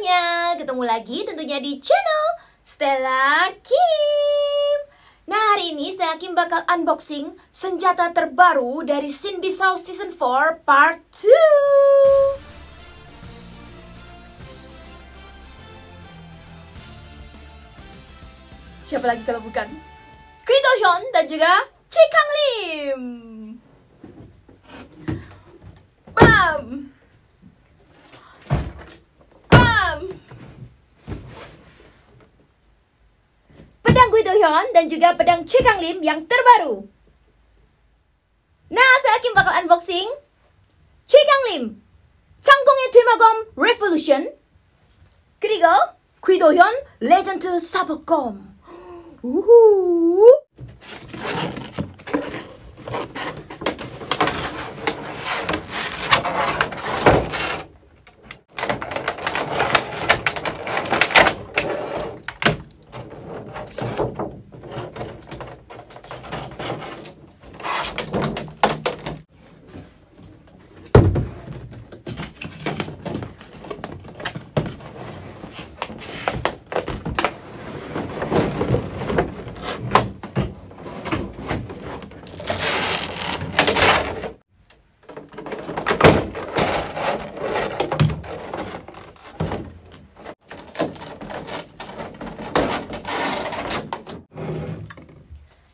semuanya, ketemu lagi tentunya di channel Stella Kim Nah hari ini Stella Kim bakal unboxing senjata terbaru dari Sin Bisau Season 4 Part 2 Siapa lagi kalau bukan? Kri Hyun dan juga Cikang Lim Bam! Taehyun dan juga pedang Chekang Lim yang terbaru. Nah, saya Kim bakal unboxing Chekang Lim, 창공의 퇴마검 Revolution, 그리고 귀도현 레전드 사법검. 우후.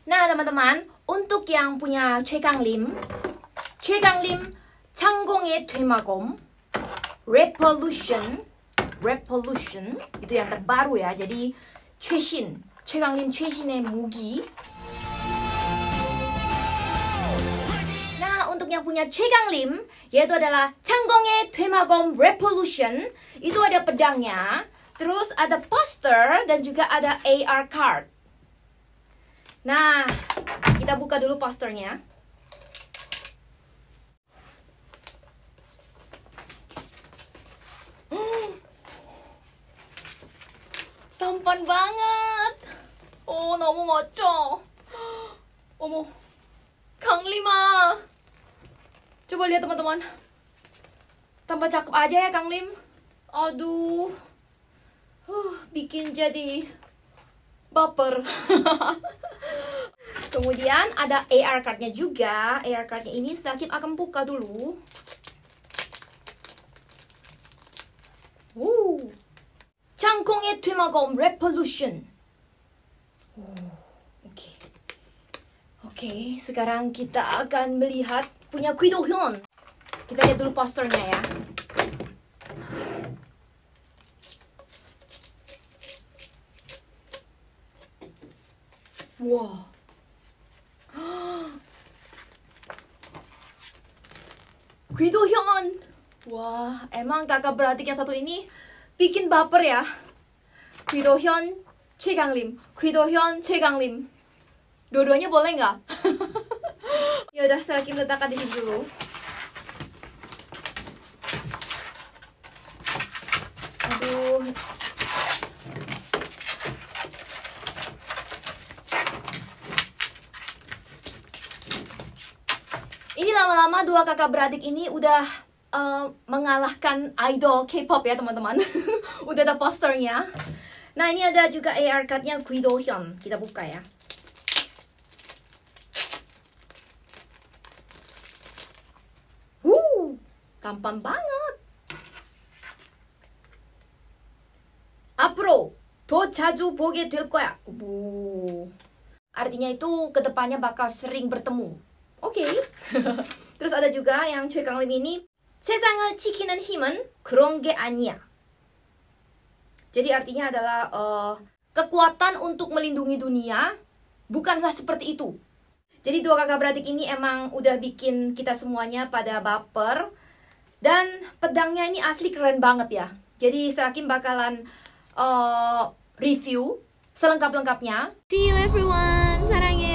Nah teman-teman untuk yang punya Choi Choi Lim, Kang Kang Lim 창공의 퇴마검 Revolution Revolution itu yang terbaru ya jadi 최신 최강림 최신의 Nah untuk yang punya Choi Kang Lim yaitu adalah Changgong의 Demagom Revolution. Itu ada pedangnya, terus ada poster dan juga ada AR card. Nah, kita buka dulu posternya. Hmm. Tampan banget. Oh, 너무 멋져. Omo. Kang Lima. Coba lihat teman-teman. Tambah cakep aja ya Kang Lim. Aduh. Huh, bikin jadi baper kemudian ada AR cardnya juga AR cardnya ini setelah kita akan buka dulu Woo. 창콩의 퇴마검 Revolution oh, Oke Oke, sekarang kita akan melihat punya Kido Hyun Kita lihat dulu posternya ya 와. Hyun. Wah, emang kakak beradik yang satu ini bikin baper ya. Hyun Choi Kanglim. Hyun Choi Kanglim. Dua-duanya boleh nggak? ya udah saya kirim letakkan di sini dulu. Aduh, Ini lama-lama dua kakak beradik ini udah uh, mengalahkan idol K-pop ya teman-teman. udah ada posternya. Nah ini ada juga AR cardnya Gui Do Hyun. Kita buka ya. Wuh, gampang banget. 앞으로 더 자주 보게 될 거야. Artinya itu kedepannya bakal sering bertemu Oke, Okay. Terus ada juga yang cuek 강림 ini 세상을 지키는 힘은 그런 게 아니야. Jadi artinya adalah uh, kekuatan untuk melindungi dunia bukanlah seperti itu. Jadi dua kakak beradik ini emang udah bikin kita semuanya pada baper dan pedangnya ini asli keren banget ya. Jadi Serakim bakalan uh, review selengkap-lengkapnya. See you everyone, sarangnya.